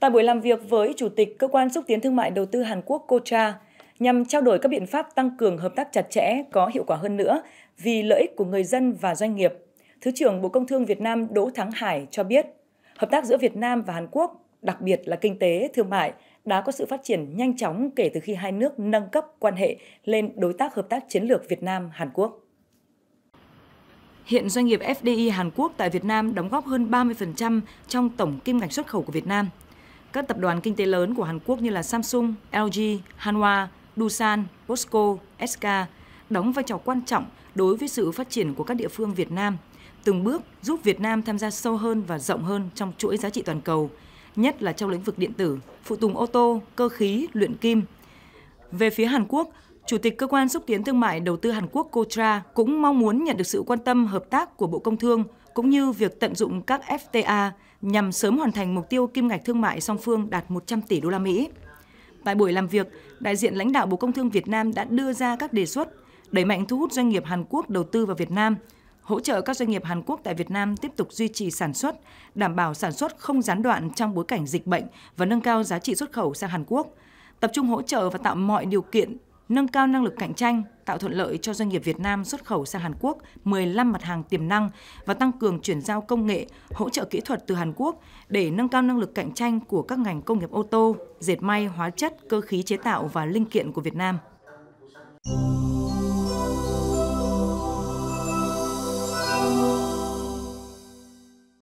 Tại buổi làm việc với Chủ tịch Cơ quan Xúc tiến Thương mại Đầu tư Hàn Quốc Kocha, nhằm trao đổi các biện pháp tăng cường hợp tác chặt chẽ có hiệu quả hơn nữa vì lợi ích của người dân và doanh nghiệp, Thứ trưởng Bộ Công Thương Việt Nam Đỗ Thắng Hải cho biết, hợp tác giữa Việt Nam và Hàn Quốc, đặc biệt là kinh tế, thương mại, đã có sự phát triển nhanh chóng kể từ khi hai nước nâng cấp quan hệ lên đối tác hợp tác chiến lược Việt Nam-Hàn Quốc. Hiện doanh nghiệp FDI Hàn Quốc tại Việt Nam đóng góp hơn 30% trong tổng kim ngạch xuất khẩu của Việt Nam – các tập đoàn kinh tế lớn của Hàn Quốc như là Samsung, LG, Hanwha, Dusan, POSCO, SK đóng vai trò quan trọng đối với sự phát triển của các địa phương Việt Nam, từng bước giúp Việt Nam tham gia sâu hơn và rộng hơn trong chuỗi giá trị toàn cầu, nhất là trong lĩnh vực điện tử, phụ tùng ô tô, cơ khí, luyện kim. Về phía Hàn Quốc, Chủ tịch Cơ quan Xúc tiến Thương mại Đầu tư Hàn Quốc Kotra cũng mong muốn nhận được sự quan tâm hợp tác của Bộ Công Thương cũng như việc tận dụng các FTA nhằm sớm hoàn thành mục tiêu kim ngạch thương mại song phương đạt 100 tỷ đô la Mỹ. Tại buổi làm việc, đại diện lãnh đạo Bộ Công Thương Việt Nam đã đưa ra các đề xuất đẩy mạnh thu hút doanh nghiệp Hàn Quốc đầu tư vào Việt Nam, hỗ trợ các doanh nghiệp Hàn Quốc tại Việt Nam tiếp tục duy trì sản xuất, đảm bảo sản xuất không gián đoạn trong bối cảnh dịch bệnh và nâng cao giá trị xuất khẩu sang Hàn Quốc, tập trung hỗ trợ và tạo mọi điều kiện nâng cao năng lực cạnh tranh, tạo thuận lợi cho doanh nghiệp Việt Nam xuất khẩu sang Hàn Quốc 15 mặt hàng tiềm năng và tăng cường chuyển giao công nghệ, hỗ trợ kỹ thuật từ Hàn Quốc để nâng cao năng lực cạnh tranh của các ngành công nghiệp ô tô, dệt may, hóa chất, cơ khí chế tạo và linh kiện của Việt Nam.